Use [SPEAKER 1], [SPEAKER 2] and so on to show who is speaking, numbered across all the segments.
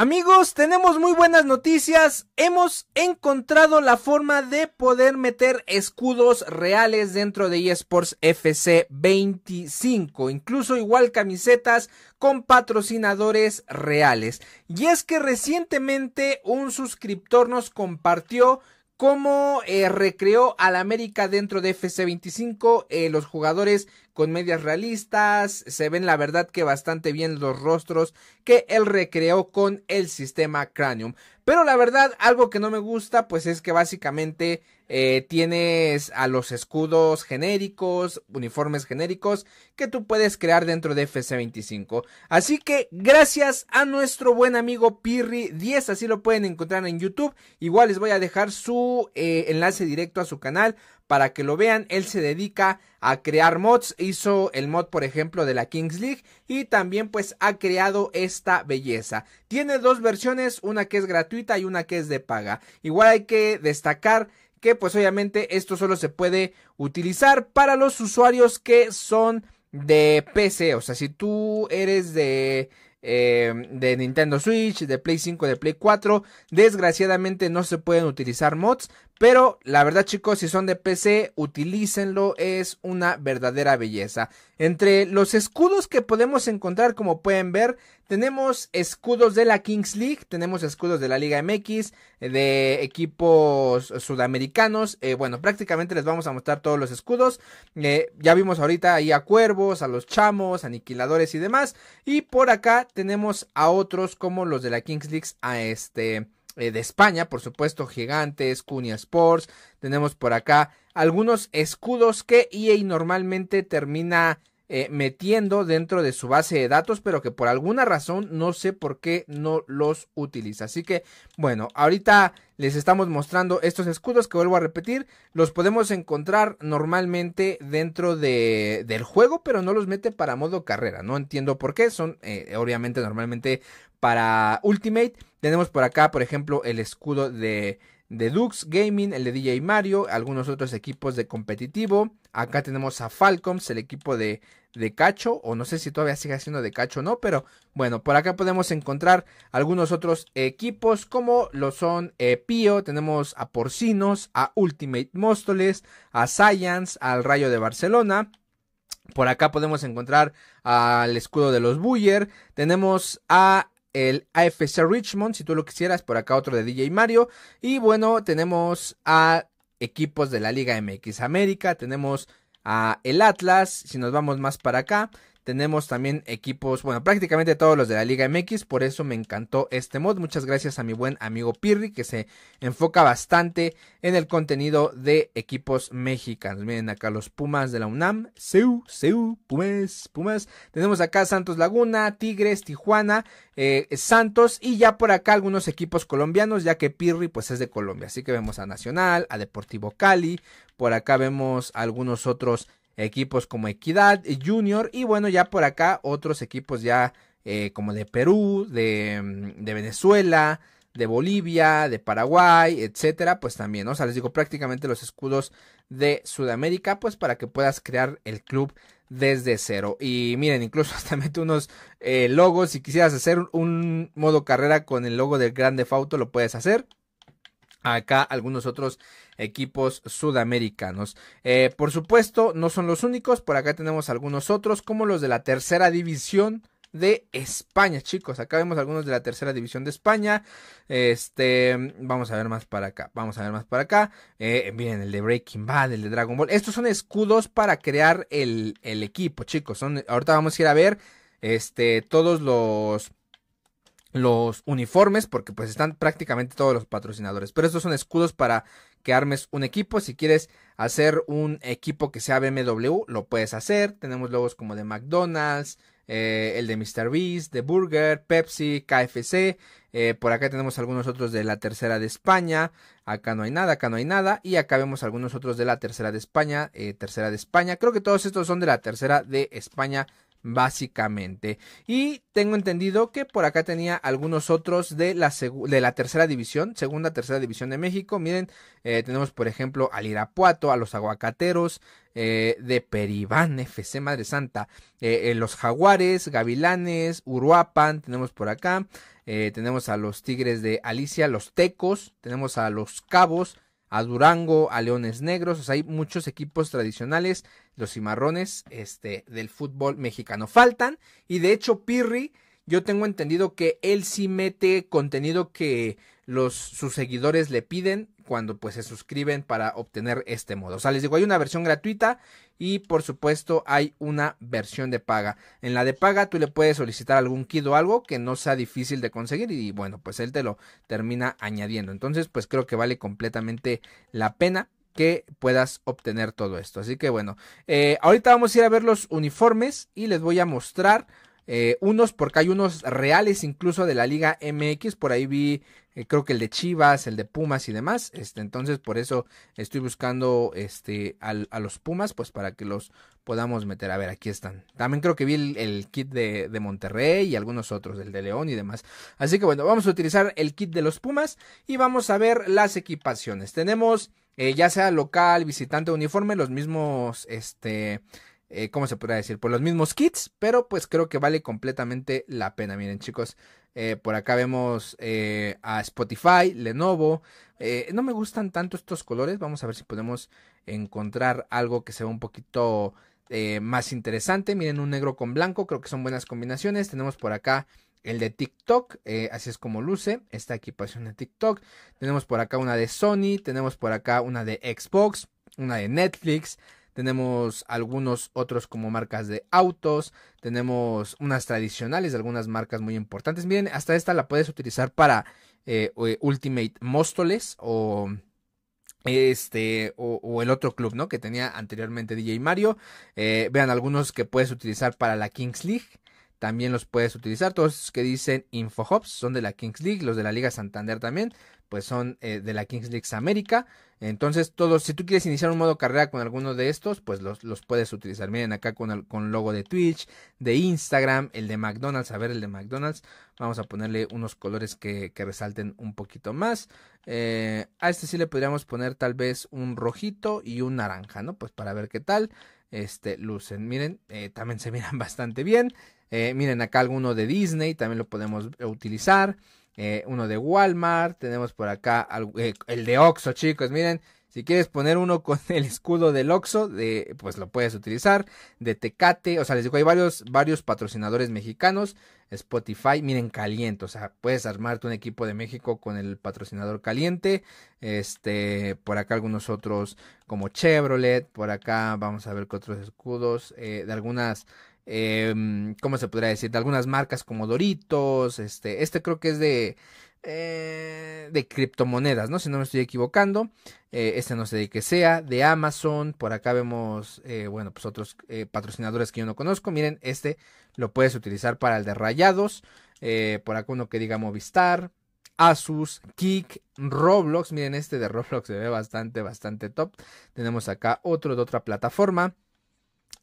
[SPEAKER 1] Amigos, tenemos muy buenas noticias. Hemos encontrado la forma de poder meter escudos reales dentro de eSports FC 25, incluso igual camisetas con patrocinadores reales. Y es que recientemente un suscriptor nos compartió cómo recreó eh, recreó al América dentro de FC25, eh, los jugadores con medias realistas, se ven la verdad que bastante bien los rostros que él recreó con el sistema Cranium. Pero la verdad, algo que no me gusta, pues es que básicamente eh, tienes a los escudos genéricos, uniformes genéricos que tú puedes crear dentro de FC25. Así que gracias a nuestro buen amigo Pirri10, así lo pueden encontrar en YouTube. Igual les voy a dejar su eh, enlace directo a su canal para que lo vean. Él se dedica a crear mods, hizo el mod por ejemplo de la Kings League y también pues ha creado esta belleza. Tiene dos versiones, una que es gratuita y una que es de paga. Igual hay que destacar que pues obviamente esto solo se puede utilizar para los usuarios que son de PC, o sea, si tú eres de eh, de Nintendo Switch, de Play 5, de Play 4. Desgraciadamente no se pueden utilizar mods, pero la verdad chicos, si son de PC, utilícenlo, es una verdadera belleza. Entre los escudos que podemos encontrar, como pueden ver, tenemos escudos de la Kings League, tenemos escudos de la Liga MX, de equipos sudamericanos. Eh, bueno, prácticamente les vamos a mostrar todos los escudos. Eh, ya vimos ahorita ahí a Cuervos, a los Chamos, Aniquiladores y demás. Y por acá tenemos a otros como los de la Kings League, a este eh, de España, por supuesto, Gigantes, Cunia Sports, tenemos por acá algunos escudos que EA normalmente termina eh, metiendo dentro de su base de datos, pero que por alguna razón no sé por qué no los utiliza. Así que bueno, ahorita les estamos mostrando estos escudos que vuelvo a repetir, los podemos encontrar normalmente dentro de, del juego, pero no los mete para modo carrera. No entiendo por qué, son eh, obviamente normalmente para Ultimate. Tenemos por acá, por ejemplo, el escudo de de Dux Gaming, el de DJ Mario, algunos otros equipos de competitivo. Acá tenemos a Falcoms, el equipo de, de cacho, o no sé si todavía sigue haciendo de cacho o no, pero bueno, por acá podemos encontrar algunos otros equipos como lo son eh, Pío, tenemos a Porcinos, a Ultimate Móstoles, a Science, al Rayo de Barcelona. Por acá podemos encontrar al escudo de los Buyer, tenemos a el AFC Richmond, si tú lo quisieras, por acá otro de DJ Mario. Y bueno, tenemos a equipos de la Liga MX América, tenemos a el Atlas, si nos vamos más para acá, tenemos también equipos, bueno, prácticamente todos los de la Liga MX, por eso me encantó este mod. Muchas gracias a mi buen amigo Pirri, que se enfoca bastante en el contenido de equipos mexicanos. Miren acá los Pumas de la UNAM, Seu, Seu, Pumas, Pumas. Tenemos acá Santos Laguna, Tigres, Tijuana, eh, Santos y ya por acá algunos equipos colombianos, ya que Pirri pues es de Colombia. Así que vemos a Nacional, a Deportivo Cali, por acá vemos algunos otros equipos como Equidad, eh, Junior y bueno, ya por acá otros equipos ya eh, como de Perú, mm, de, Venezuela, de Bolivia, de Paraguay, etcétera, pues también, o sea, les digo prácticamente los escudos de Sudamérica, pues para que puedas crear el club desde cero. Y miren, incluso hasta mete unos eh, logos, si quisieras hacer un modo carrera con el logo del Grande Fauto, lo puedes hacer. Acá algunos otros equipos sudamericanos. Eh, por supuesto, no son los únicos, por acá tenemos algunos otros, como los de la tercera división de España, chicos. Acá vemos algunos de la tercera división de España. Este, vamos a ver más para acá. Vamos a ver más para acá. Eh, miren, el de Breaking Bad, el de Dragon Ball. Estos son escudos para crear el, el equipo, chicos. Son, ahorita vamos a ir a ver este, todos los los uniformes porque pues están prácticamente todos los patrocinadores. Pero estos son escudos para que armes un equipo. Si quieres hacer un equipo que sea BMW, lo puedes hacer. Tenemos logos como de McDonald's, eh, el de Mr. Beast, de Burger, Pepsi, KFC. Eh, por acá tenemos algunos otros de la tercera de España. Acá no hay nada, acá no hay nada. Y acá vemos algunos otros de la tercera de España, eh, tercera de España. Creo que todos estos son de la tercera de España básicamente. Y tengo entendido que por acá tenía algunos otros de la, de la tercera división, segunda, tercera división de México. Miren, eh, tenemos por ejemplo al Irapuato, a los Aguacateros, eh, de Peribán, FC Madre Santa, eh, los Jaguares, Gavilanes, Uruapan, tenemos por acá, tenemos a los Tigres de Alicia, los Tecos, tenemos a los Cabos, a Durango, a Leones Negros, o sea, hay muchos equipos tradicionales, los cimarrones este, del fútbol mexicano faltan y de hecho Pirri, yo tengo entendido que él sí mete contenido que los, sus seguidores le piden, cuando pues se suscriben para obtener este modo. O sea, les digo, hay una versión gratuita y por supuesto hay una versión de paga. En la de paga tú le puedes solicitar algún kit o algo que no sea difícil de conseguir y bueno, pues él te lo termina añadiendo. Entonces, pues creo que vale completamente la pena que puedas obtener todo esto. Así que bueno, eh, ahorita vamos a ir a ver los uniformes y les voy a mostrar eh, unos porque hay unos reales incluso de la Liga MX. Por ahí vi eh, creo que el de Chivas, el de Pumas y demás. Este, entonces, por eso estoy buscando este, a los Pumas, pues para que los podamos meter. A ver, aquí están. También creo que vi el, kit de, Monterrey y algunos otros, el de León y demás. Así que bueno, vamos a utilizar el kit de los Pumas y vamos a ver las equipaciones. Tenemos eh, ya sea local, visitante, uniforme, los mismos, este, eh, ¿cómo se podría decir? Pues los mismos kits, pero pues creo que vale completamente la pena. Miren chicos, eh, por acá vemos eh, a Spotify, Lenovo. Eh, no me gustan tanto estos colores. Vamos a ver si podemos encontrar algo que sea un poquito más interesante. Miren, un negro con blanco. Creo que son buenas combinaciones. Tenemos por acá el de TikTok. así es como luce esta equipación de TikTok. Tenemos por acá una de Sony. Tenemos por acá una de Xbox. Una de Netflix tenemos algunos otros como marcas de autos, tenemos unas tradicionales algunas marcas muy importantes. Miren, hasta esta la puedes utilizar para eh, eh, Ultimate Móstoles o este el otro club, ¿no? Que tenía anteriormente DJ Mario. Eh, vean algunos que puedes utilizar para la Kings League también los puedes utilizar. Todos esos que dicen InfoHops son de la Kings League, los de la Liga Santander también, pues son eh, de la Kings League América. Entonces, todos, si tú quieres iniciar un modo carrera con alguno de estos, pues los, los puedes utilizar. Miren acá con, el, con logo de Twitch, de Instagram, el de McDonald's, a ver el de McDonald's. Vamos a ponerle unos colores que, que resalten un poquito más. Eh, a este sí le podríamos poner tal vez un rojito y un naranja, ¿no? Pues para ver qué tal este, lucen. Miren, eh, también se miran bastante bien. Eh, miren acá alguno de Disney, también lo podemos utilizar. Eh, uno de Walmart, tenemos por acá el de Oxxo, chicos, miren, si quieres poner uno con el escudo del Oxxo, de, pues lo puedes utilizar. De Tecate, o sea, les digo, hay varios, varios patrocinadores mexicanos. Spotify, miren, caliente. O sea, puedes armarte un equipo de México con el patrocinador caliente. Este, por acá algunos otros como Chevrolet. Por acá vamos a ver qué otros escudos. Eh, de algunas em, ¿cómo se podría decir? De algunas marcas como Doritos, este, este creo que es de, eh, de criptomonedas, ¿no? Si no me estoy equivocando, eh, este no sé de qué sea, de Amazon, por acá vemos, eh, bueno, pues otros patrocinadores que yo no conozco, miren, este lo puedes utilizar para el de Rayados, por acá uno que diga Movistar, Asus, Kik, Roblox, miren, este de Roblox se ve bastante, bastante top, tenemos acá otro de otra plataforma,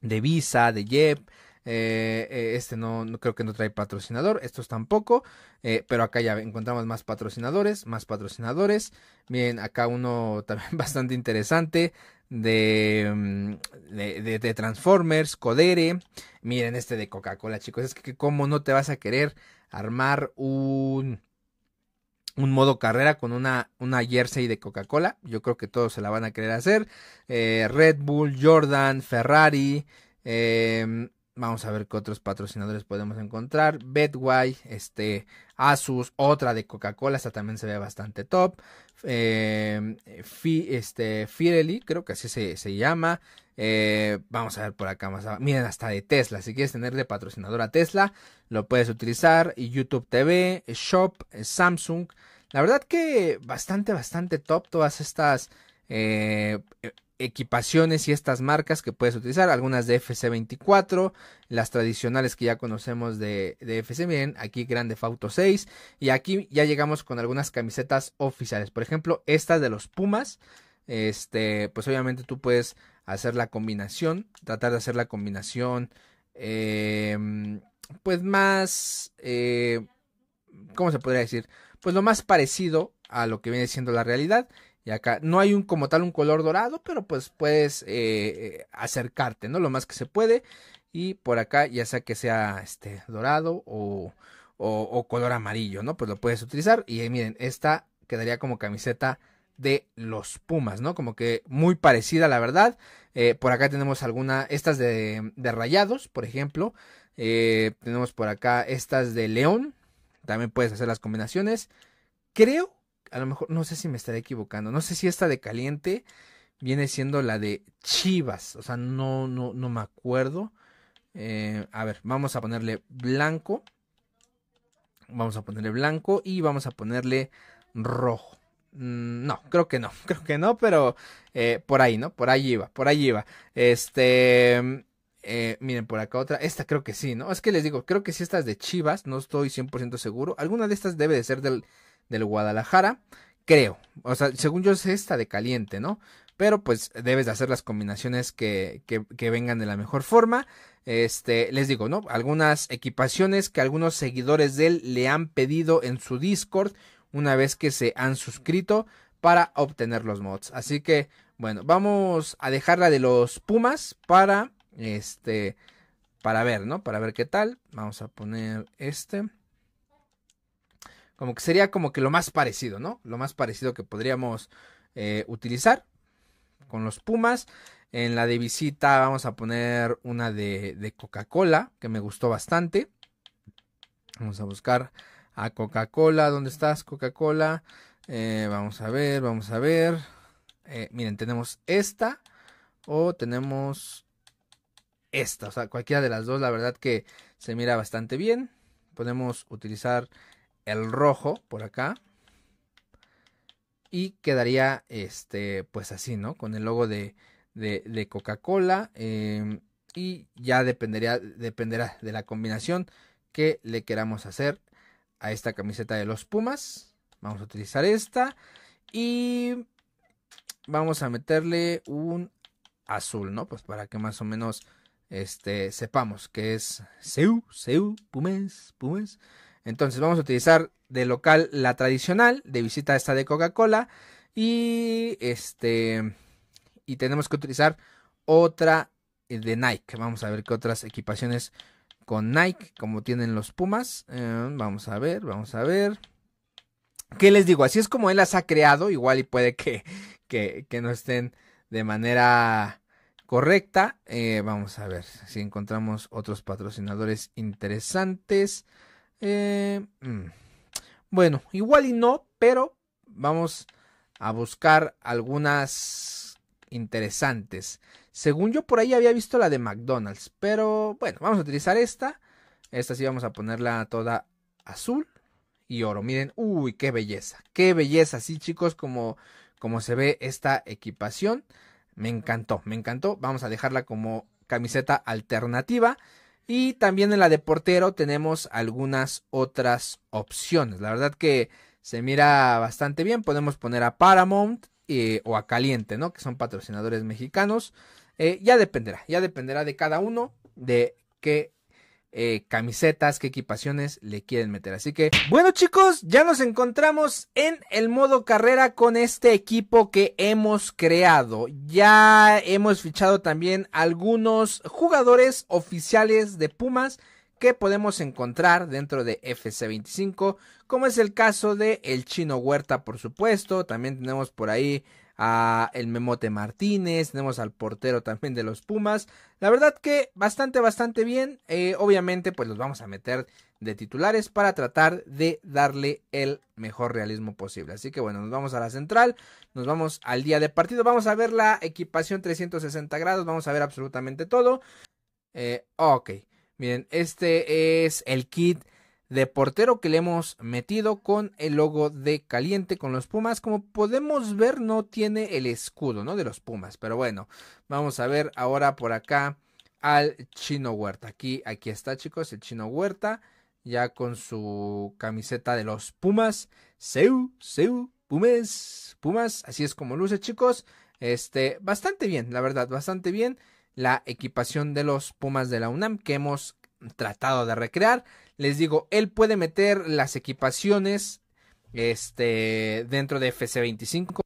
[SPEAKER 1] de Visa, de Yep, eh, eh, este no, creo que no trae patrocinador, estos tampoco, eh, pero acá ya encontramos más patrocinadores, más patrocinadores. Bien, acá uno también bastante interesante mm, de, de, Transformers, Codere. Miren este de Coca-Cola, chicos, es que como no te vas a querer armar un un modo carrera con una, una jersey de Coca-Cola. Yo creo que todos se la van a querer hacer. Red Bull, Jordan, Ferrari. Em, Vamos a ver qué otros patrocinadores podemos encontrar. Betway, este, Asus, otra de Coca-Cola, esta también se ve bastante top. Em, este, Firely, creo que así se, llama. Eh, vamos a ver por acá más Miren, hasta de Tesla. Si quieres tener de patrocinador a Tesla, lo puedes utilizar. Y YouTube TV, Shop, Samsung. La verdad que bastante, bastante top todas estas eh, equipaciones y estas marcas que puedes utilizar, algunas de FC24, las tradicionales que ya conocemos de, de FC, miren, aquí Grande Fauto 6 y aquí ya llegamos con algunas camisetas oficiales, por ejemplo, ...estas de los Pumas, este, pues obviamente tú puedes hacer la combinación, tratar de hacer la combinación, em, pues más, eh, ¿cómo se podría decir? Pues lo más parecido a lo que viene siendo la realidad y acá no hay un como tal un color dorado, pero pues puedes eh, eh, acercarte, ¿no? Lo más que se puede. Y por acá, ya sea que sea este dorado o, o, color amarillo, ¿no? Pues lo puedes utilizar. Y eh, miren, esta quedaría como camiseta de los Pumas, ¿no? Como que muy parecida, la verdad. por acá tenemos alguna, estas de, de rayados, por ejemplo. tenemos por acá estas de león. También puedes hacer las combinaciones. Creo a lo mejor, no sé si me estaré equivocando, no sé si esta de caliente viene siendo la de Chivas, o sea, no, no, no me acuerdo. Eh, a ver, vamos a ponerle blanco, vamos a ponerle blanco y vamos a ponerle rojo. Mm, no, creo que no, creo que no, pero eh, por ahí, ¿no? Por ahí iba, por ahí iba. Este, eh, miren, por acá otra, esta creo que sí, ¿no? Es que les digo, creo que sí esta es de Chivas, no estoy 100% seguro. Alguna de estas debe de ser del del Guadalajara, creo. O sea, según yo es esta de caliente, ¿no? Pero pues debes de hacer las combinaciones que, vengan de la mejor forma. Este, les digo, ¿no? Algunas equipaciones que algunos seguidores de él le han pedido en su Discord una vez que se han suscrito para obtener los mods. Así que, bueno, vamos a dejarla de los Pumas para este para ver, ¿no? Para ver qué tal. Vamos a poner este. Como que sería como que lo más parecido, ¿no? Lo más parecido que podríamos eh, utilizar con los Pumas. En la de visita vamos a poner una de, Coca-Cola, que me gustó bastante. Vamos a buscar a Coca-Cola. ¿Dónde estás, Coca-Cola? Eh, vamos a ver, vamos a ver. Eh, miren, tenemos esta o tenemos esta. O sea, cualquiera de las dos, la verdad que se mira bastante bien. Podemos utilizar el rojo por acá. Y quedaría este, pues así, ¿no? Con el logo de, de, Coca-Cola. Em, y ya dependería, dependerá de la combinación que le queramos hacer a esta camiseta de los Pumas. Vamos a utilizar esta. Y vamos a meterle un azul, ¿no? Pues para que más o menos este, sepamos que es Seu, Seu, Pumes, Pumas entonces vamos a utilizar de local la tradicional, de visita esta de Coca-Cola y este y tenemos que utilizar otra de Nike. Vamos a ver qué otras equipaciones con Nike como tienen los Pumas. Eh, vamos a ver, vamos a ver. ¿Qué les digo? Así es como él las ha creado, igual y puede que, que, no estén de manera correcta. Eh, vamos a ver si encontramos otros patrocinadores interesantes. Eh, bueno, igual y no, pero vamos a buscar algunas interesantes. Según yo por ahí había visto la de McDonald's, pero bueno, vamos a utilizar esta. Esta sí vamos a ponerla toda azul y oro. Miren, uy, qué belleza, qué belleza, sí chicos, como, como se ve esta equipación. Me encantó, me encantó. Vamos a dejarla como camiseta alternativa. Y también en la de portero tenemos algunas otras opciones. La verdad que se mira bastante bien. Podemos poner a Paramount eh, o a Caliente, ¿no? Que son patrocinadores mexicanos. Eh, ya dependerá, ya dependerá de cada uno, de qué eh, camisetas, qué equipaciones le quieren meter. Así que, bueno chicos, ya nos encontramos en el modo carrera con este equipo que hemos creado. Ya hemos fichado también algunos jugadores oficiales de Pumas que podemos encontrar dentro de FC25, como es el caso de El Chino Huerta, por supuesto. También tenemos por ahí a el Memote Martínez, tenemos al portero también de los Pumas. La verdad que bastante, bastante bien. Eh, obviamente, pues los vamos a meter de titulares para tratar de darle el mejor realismo posible. Así que bueno, nos vamos a la central, nos vamos al día de partido, vamos a ver la equipación 360 grados, vamos a ver absolutamente todo. Eh, ok, miren, este es el kit de portero que le hemos metido con el logo de caliente con los Pumas. Como podemos ver, no tiene el escudo, ¿no? De los Pumas. Pero bueno, vamos a ver ahora por acá al Chino Huerta. Aquí, aquí está, chicos, el Chino Huerta. Ya con su camiseta de los Pumas. Seu, Seu, Pumas, Pumas. Así es como luce, chicos. Este, bastante bien, la verdad, bastante bien la equipación de los Pumas de la UNAM que hemos tratado de recrear. Les digo, él puede meter las equipaciones este, dentro de FC25.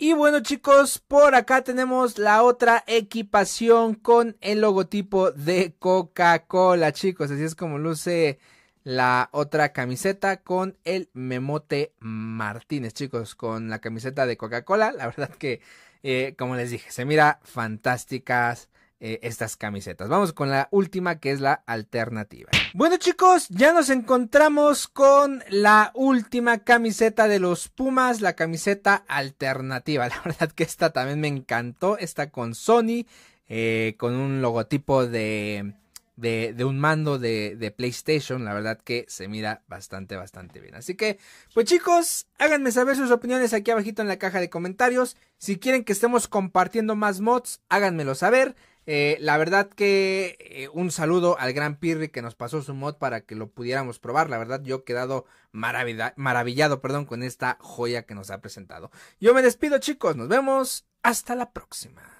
[SPEAKER 1] Y bueno chicos, por acá tenemos la otra equipación con el logotipo de Coca-Cola chicos. Así es como luce la otra camiseta con el Memote Martínez chicos. Con la camiseta de Coca-Cola. La verdad que, eh, como les dije, se mira fantásticas eh, estas camisetas. Vamos con la última que es la alternativa. Bueno chicos, ya nos encontramos con la última camiseta de los Pumas, la camiseta alternativa. La verdad que esta también me encantó, está con Sony, eh, con un logotipo de, de, de un mando de, de PlayStation. La verdad que se mira bastante, bastante bien. Así que, pues chicos, háganme saber sus opiniones aquí abajito en la caja de comentarios. Si quieren que estemos compartiendo más mods, háganmelo saber. Eh, la verdad que eh, un saludo al gran Pirri que nos pasó su mod para que lo pudiéramos probar. La verdad yo he quedado maravillado perdón, con esta joya que nos ha presentado. Yo me despido chicos, nos vemos. Hasta la próxima.